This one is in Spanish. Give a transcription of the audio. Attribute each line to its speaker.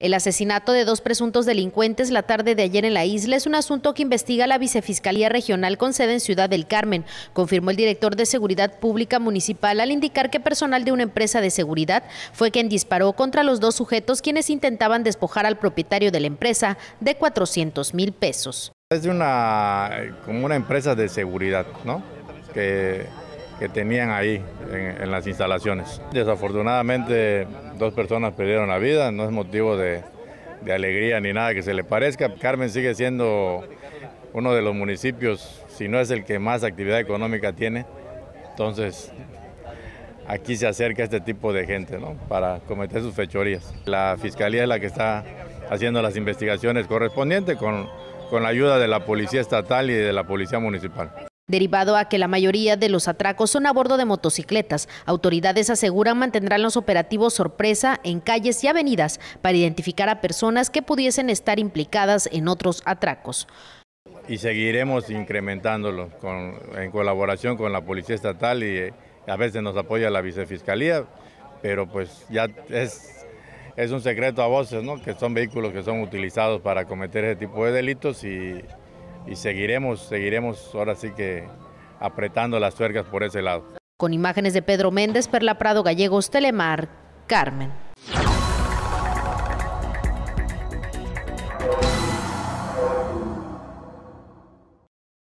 Speaker 1: El asesinato de dos presuntos delincuentes la tarde de ayer en la isla es un asunto que investiga la Vicefiscalía Regional con sede en Ciudad del Carmen, confirmó el director de Seguridad Pública Municipal al indicar que personal de una empresa de seguridad fue quien disparó contra los dos sujetos quienes intentaban despojar al propietario de la empresa de 400 mil pesos.
Speaker 2: Es de una, como una empresa de seguridad, ¿no? que tenían ahí en, las instalaciones. Desafortunadamente dos personas perdieron la vida, no es motivo de, alegría ni nada que se le parezca. Carmen sigue siendo uno de los municipios, si no es el que más actividad económica tiene, entonces aquí se acerca este tipo de gente para cometer sus fechorías. La Fiscalía es la que está haciendo las investigaciones correspondientes con la ayuda de la Policía Estatal y de la Policía Municipal.
Speaker 1: Derivado a que la mayoría de los atracos son a bordo de motocicletas, autoridades aseguran mantendrán los operativos sorpresa en calles y avenidas para identificar a personas que pudiesen estar implicadas en otros atracos.
Speaker 2: Y seguiremos incrementándolo en colaboración con la Policía Estatal y eh, a veces nos apoya la Vicefiscalía, pero pues ya es, es un secreto a voces, ¿no? que son vehículos que son utilizados para cometer ese tipo de delitos y y seguiremos, seguiremos ahora sí que apretando las tuercas por ese lado.
Speaker 1: Con imágenes de Pedro Méndez, Perla Prado Gallegos, Telemar, Carmen.